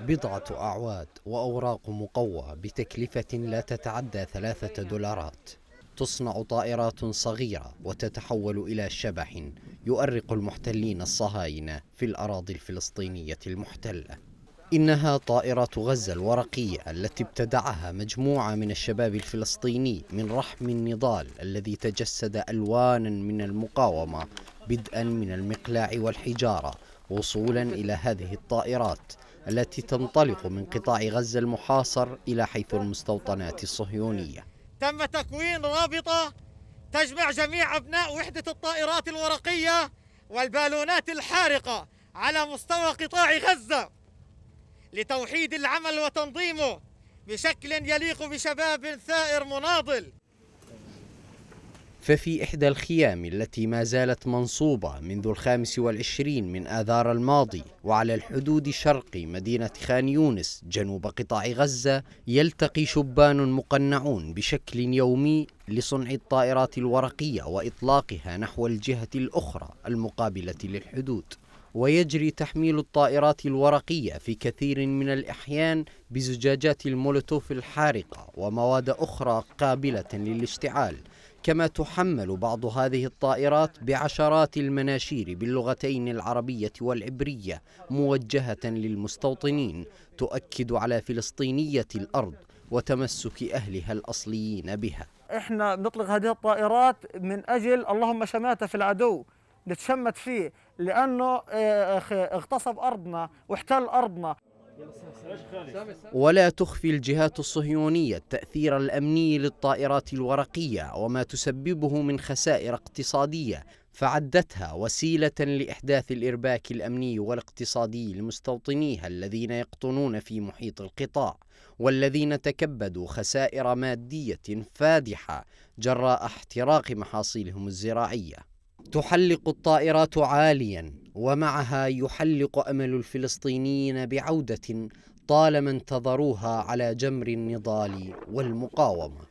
بضعة أعواد وأوراق مقوى بتكلفة لا تتعدى ثلاثة دولارات تصنع طائرات صغيرة وتتحول إلى شبح يؤرق المحتلين الصهاينة في الأراضي الفلسطينية المحتلة إنها طائرة غزة الورقية التي ابتدعها مجموعة من الشباب الفلسطيني من رحم النضال الذي تجسد ألوانا من المقاومة بدءا من المقلاع والحجارة وصولا إلى هذه الطائرات التي تنطلق من قطاع غزة المحاصر إلى حيث المستوطنات الصهيونية تم تكوين رابطة تجمع جميع أبناء وحدة الطائرات الورقية والبالونات الحارقة على مستوى قطاع غزة لتوحيد العمل وتنظيمه بشكل يليق بشباب ثائر مناضل ففي إحدى الخيام التي ما زالت منصوبة منذ الخامس والعشرين من آذار الماضي وعلى الحدود شرقي مدينة خان يونس جنوب قطاع غزة يلتقي شبان مقنعون بشكل يومي لصنع الطائرات الورقية وإطلاقها نحو الجهة الأخرى المقابلة للحدود ويجري تحميل الطائرات الورقية في كثير من الأحيان بزجاجات المولوتوف الحارقة ومواد أخرى قابلة للاشتعال كما تحمل بعض هذه الطائرات بعشرات المناشير باللغتين العربية والعبرية موجهة للمستوطنين تؤكد على فلسطينية الأرض وتمسك أهلها الأصليين بها إحنا نطلق هذه الطائرات من أجل اللهم شماتة في العدو نتشمت فيه لأنه آه، اغتصب أرضنا واحتل أرضنا ولا تخفي الجهات الصهيونية التأثير الأمني للطائرات الورقية وما تسببه من خسائر اقتصادية فعدتها وسيلة لإحداث الإرباك الأمني والاقتصادي لمستوطنيها الذين يقطنون في محيط القطاع والذين تكبدوا خسائر مادية فادحة جراء احتراق محاصيلهم الزراعية تحلق الطائرات عاليا ومعها يحلق امل الفلسطينيين بعوده طالما انتظروها على جمر النضال والمقاومه